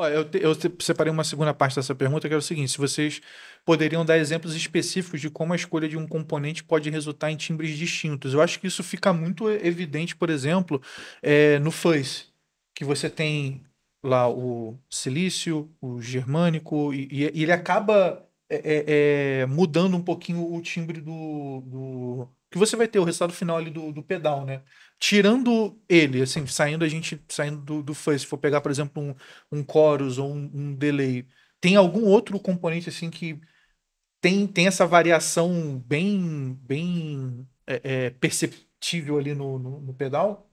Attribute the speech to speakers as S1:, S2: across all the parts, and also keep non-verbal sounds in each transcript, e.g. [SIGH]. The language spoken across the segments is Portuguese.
S1: Olha, eu, te, eu separei uma segunda parte dessa pergunta, que é o seguinte: se vocês poderiam dar exemplos específicos de como a escolha de um componente pode resultar em timbres distintos. Eu acho que isso fica muito evidente, por exemplo, é, no fuzz, que você tem lá o silício, o germânico, e, e ele acaba é, é, é, mudando um pouquinho o timbre do, do, Que você vai ter o resultado final ali do, do pedal, né? tirando ele, assim, saindo a gente saindo do, do fuzz, se for pegar, por exemplo, um, um chorus ou um, um, delay, tem algum outro componente assim que tem, tem essa variação bem bem é, é, perceptível ali no, no, no, pedal?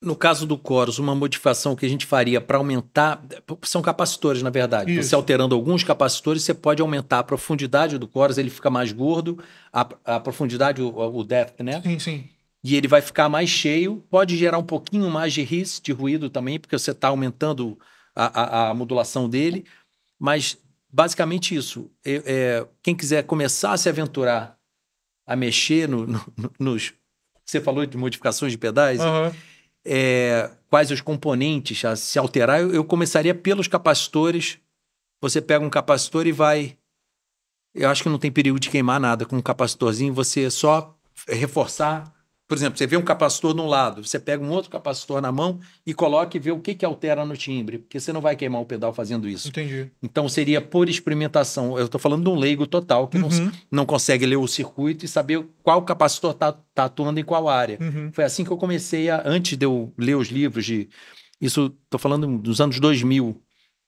S2: No caso do chorus, uma modificação que a gente faria para aumentar. São capacitores, na verdade. Então, Isso. Você alterando alguns capacitores, você pode aumentar a profundidade do chorus, ele fica mais gordo, a, a profundidade, o, o depth, né? Sim, sim e ele vai ficar mais cheio, pode gerar um pouquinho mais de ris, de ruído também, porque você está aumentando a, a, a, modulação dele, mas basicamente isso. É, é, quem quiser começar a se aventurar a mexer no, no, nos. Você falou de modificações de pedais. Uhum. É, quais os componentes a se alterar? Eu, eu começaria pelos capacitores. Você pega um capacitor e vai. Eu acho que não tem perigo de queimar nada com um capacitorzinho. Você é só reforçar por exemplo, você vê um capacitor num lado, você pega um outro capacitor na mão e coloca e vê o que, que altera no timbre, porque você não vai queimar o pedal fazendo isso. Entendi. Então seria por experimentação. Eu estou falando de um leigo total que uhum. não, não consegue ler o circuito e saber qual capacitor está tá atuando em qual área. Uhum. Foi assim que eu comecei a, antes de eu ler os livros de. Isso, estou falando dos anos 2000,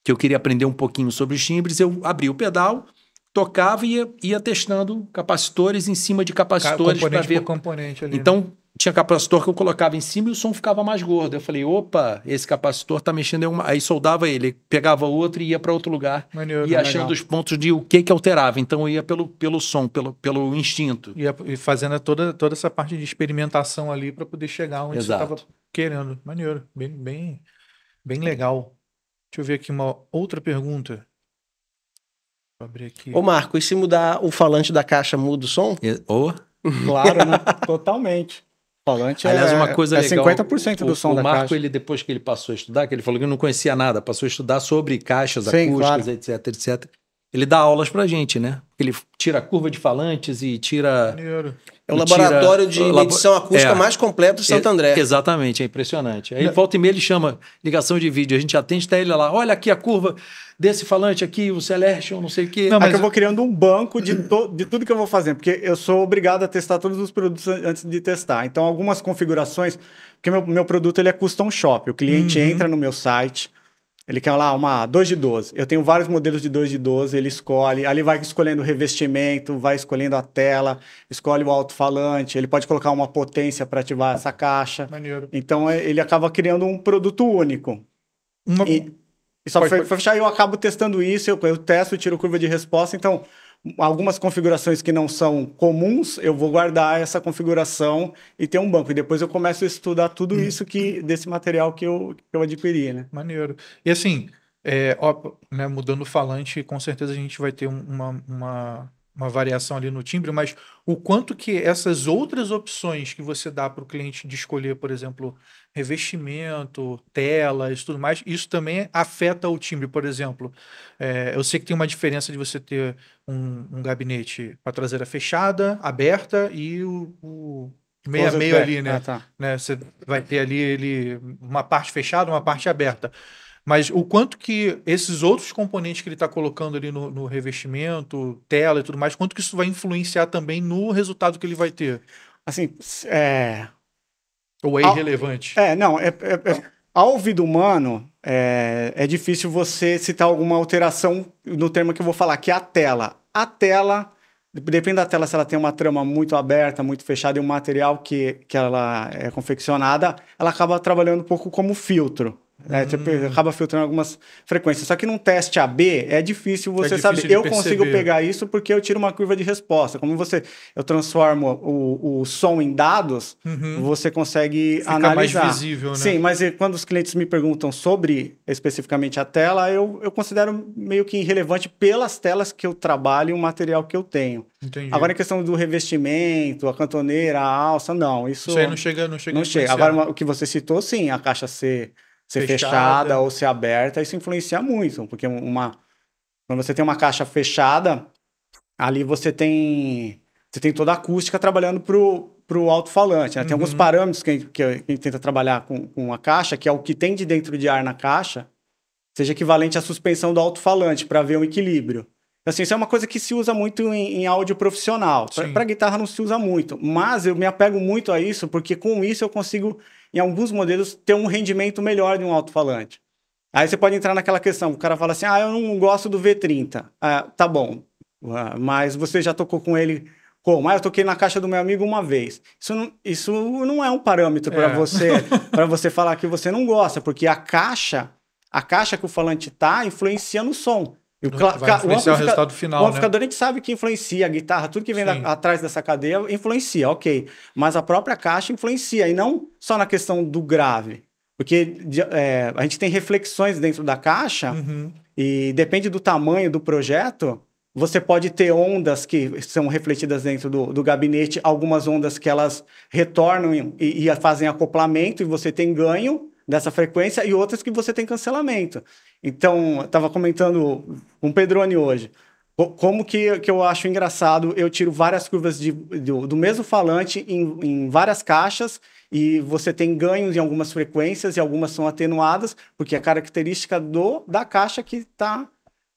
S2: que eu queria aprender um pouquinho sobre os timbres, eu abri o pedal tocava e ia, ia testando capacitores em cima de capacitores para ver.
S1: Componente ali, né? então,
S2: né? tinha capacitor que eu colocava em cima e o som ficava mais gordo. Eu falei, opa, esse capacitor tá mexendo em uma... Aí soldava ele, pegava outro e ia para outro lugar. Maneiro, né? achando legal. os pontos de o que que alterava. Então eu ia pelo, pelo som, pelo, pelo instinto.
S1: Ia, e fazendo toda, toda essa parte de experimentação ali para poder chegar onde estava querendo. Maneiro, bem, bem, bem legal. Deixa eu ver aqui uma outra pergunta. Ô, Marco, e se mudar o
S2: falante da caixa, muda o som? Ô.
S3: Claro, né? [LAUGHS] totalmente. Falante Aliás, é, uma coisa é legal. 50% do som o da Marco, caixa.
S2: ele depois que ele passou a estudar, que ele falou que não conhecia nada, passou a estudar sobre caixas Sim, acústicas, claro. etc, etc. Ele dá aulas pra gente, né? Ele tira a curva de falantes e tira é o, laboratório tira, de labo... medição acústica é, mais completo de Santo André. Exatamente, é impressionante. Aí é. volta e meia ele chama ligação de vídeo, a gente atende, até tá ele lá, olha aqui a curva desse falante aqui, o Celestion, não sei o quê. Não, mas... eu vou
S3: criando um banco de, to... de tudo que eu vou fazer, porque eu sou obrigado a testar todos os produtos antes de testar. Então, algumas configurações, porque meu, meu produto ele é custom shop, o cliente uhum. entra no meu site, ele quer lá uma 2 de 12. Eu tenho vários modelos de 2 de 12, ele escolhe, ali vai escolhendo o revestimento, vai escolhendo a tela, escolhe o alto-falante, ele pode colocar uma potência para ativar essa caixa. Maneiro. Então ele acaba criando um produto único. Uma... E, e só para fechar, eu acabo testando isso, eu, eu testo, tiro curva de resposta, então algumas configurações que não são comuns, eu vou guardar essa configuração e ter um banco. E depois eu começo a estudar tudo hum. isso que desse material que eu, que eu adquiri, né? Maneiro. E assim,
S1: é, ó, né, mudando o falante, com certeza a gente vai ter uma, uma uma variação ali no timbre, mas o quanto que essas outras opções que você dá para o cliente de escolher, por exemplo, revestimento, telas, tudo mais, isso também afeta o timbre. Por exemplo, é, eu sei que tem uma diferença de você ter um, um gabinete com a traseira fechada, aberta e o, o meio a meio ali, né? Ah, tá. né? Você vai ter ali ele, uma parte fechada, uma parte aberta. Mas o quanto que esses outros componentes que ele está colocando ali no, no, revestimento, tela e tudo mais, quanto que isso vai influenciar também no resultado que ele vai ter? Assim, é...
S3: Ou é irrelevante? Ao... É, não, é, é, é, ao ouvido humano, é, é difícil você citar alguma alteração no termo que eu vou falar, que é a tela. A tela Depende da tela, se ela tem uma trama muito aberta, muito fechada e o material que, que ela é confeccionada, ela acaba trabalhando um pouco como filtro. Né? Hum. acaba filtrando algumas frequências. Só que num teste AB é difícil é você é difícil saber. Eu perceber. consigo pegar isso porque eu tiro uma curva de resposta. Como você eu transformo o, o som em dados, uhum. você consegue Fica analisar. mais visível, né? Sim, mas quando os clientes me perguntam sobre especificamente a tela, eu, eu considero meio que irrelevante pelas telas que eu trabalho e o material que eu tenho. Entendi. Agora, a questão do revestimento, a cantoneira, a alça, não. Isso, isso aí não chega,
S1: não chega. Não chega. Agora, né?
S3: o que você citou, sim, a caixa C ser fechada. fechada ou ser aberta, isso influencia muito, porque uma quando você tem uma caixa fechada, ali você tem você tem toda a acústica trabalhando pro pro alto-falante. Né? Tem uhum. alguns parâmetros que a, gente, que a gente tenta trabalhar com, com a caixa, que é o que tem de dentro de ar na caixa, seja equivalente à suspensão do alto-falante para ver um equilíbrio. Assim, isso é uma coisa que se usa muito em, em áudio profissional. Para guitarra não se usa muito, mas eu me apego muito a isso porque com isso eu consigo, em alguns modelos, ter um rendimento melhor de um alto-falante. Aí você pode entrar naquela questão, o cara fala assim, ah, eu não gosto do V30. Ah, tá bom, ah, mas você já tocou com ele como? Ah, eu toquei na caixa do meu amigo uma vez. Isso não, isso não é um parâmetro é. para [LAUGHS] você para você falar que você não gosta, porque a caixa, a caixa que o falante tá influencia no som. E o, vai influenciar o, o resultado final. O né? amplificador né? a gente sabe que influencia, a guitarra, tudo que vem da, atrás dessa cadeia influencia, ok. Mas a própria caixa influencia, e não só na questão do grave. Porque é, a gente tem reflexões dentro da caixa, uhum. e depende do tamanho do projeto, você pode ter ondas que são refletidas dentro do, do gabinete, algumas ondas que elas retornam e, e, fazem acoplamento e você tem ganho dessa frequência e outras que você tem cancelamento. Então, estava comentando com o Pedrone hoje. Como que, que eu acho engraçado, eu tiro várias curvas de, do, do mesmo falante em, em várias caixas e você tem ganhos em algumas frequências e algumas são atenuadas, porque é característica do, da caixa que está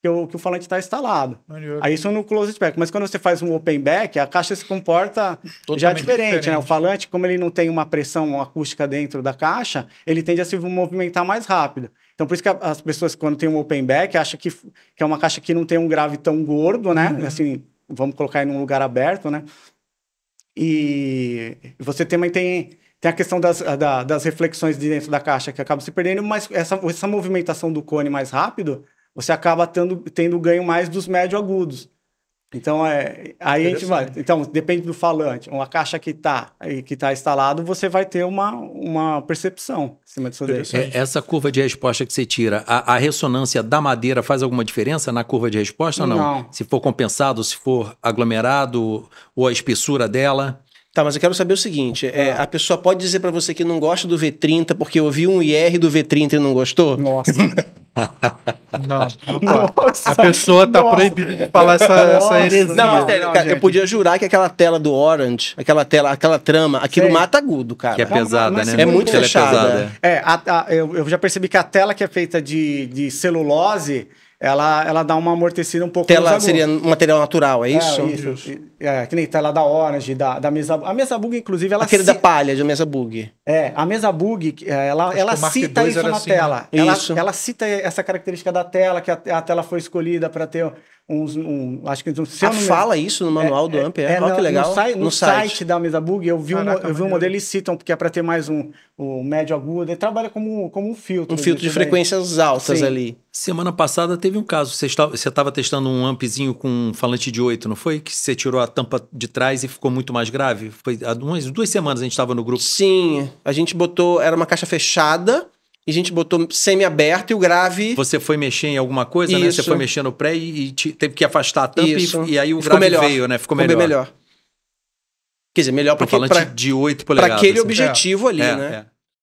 S3: que o, que o falante está instalado. Maneiro. Aí isso no closed back. Mas quando você faz um open back, a caixa se comporta Totalmente já diferente, diferente, né? O falante, como ele não tem uma pressão acústica dentro da caixa, ele tende a se movimentar mais rápido. Então, por isso que as pessoas, quando tem um open back, acham que, que é uma caixa que não tem um grave tão gordo, né? Uhum. Assim, vamos colocar em um lugar aberto, né? E você também tem, tem a questão das, da, das reflexões de dentro da caixa que acaba se perdendo, mas essa, essa movimentação do cone mais rápido, você acaba tendo, tendo ganho mais dos médio agudos. Então, é, aí a gente vai. Então, depende do falante. Uma caixa que está que tá instalado, você vai ter uma, uma percepção em cima disso daí. É,
S2: essa curva de resposta que você tira, a, a, ressonância da madeira faz alguma diferença na curva de resposta ou não? não? Se for compensado, se for aglomerado, ou a espessura dela? Tá, mas eu quero saber o seguinte: é, ah. a pessoa pode dizer para você que não gosta do V30 porque ouviu um IR do V30 e não gostou? Nossa. [LAUGHS] Não, [LAUGHS]
S3: Nossa,
S2: a pessoa tá nossa. proibida de falar essa, essa heresia. Não, sério, cara, eu podia jurar que aquela tela do Orange, aquela tela, aquela trama, aquilo mata agudo, cara. Que é pesada, né? É, é muito fechada.
S3: É, é a, a, eu, eu já percebi que a tela que é feita de, de celulose, ela, ela dá uma amortecida um pouco Tela seria um material natural, é isso? É, isso. isso é, que nem tá lá da Orange, da, da mesa. A mesa bug, inclusive, ela Aquele da palha, da mesa bug. É, a mesa bug, é, ela, ela cita isso na assim, tela. Né? Ela, isso. ela cita essa característica da tela, que a, a tela foi escolhida para ter uns. Um, acho que. Um, ah, fala isso no manual é, do Amp, é, é que legal. No, sai, no, no site. site. da mesa bug, eu vi, Caraca, um, eu vi um modelo, e citam, porque é para ter mais um, um médio agudo. Ele trabalha como, como um filtro. Um filtro de frequências altas Sim. ali.
S2: Semana passada teve um caso, você estava testando um ampzinho com um falante de 8, não foi? Que você tirou a a tampa de trás e ficou muito mais grave? Foi há umas duas semanas a gente estava no grupo. Sim, a gente botou, era uma caixa fechada e a gente botou semi-aberto e o grave. Você foi mexer em alguma coisa, Isso. né? Você foi mexer no pré e, e te, teve que afastar a tampa e, e, aí o ficou grave melhor. veio, né? Ficou, ficou melhor. melhor. Quer dizer, melhor para aquele, pra, de 8 polegadas, para aquele assim. objetivo é. ali, é, né?
S3: É.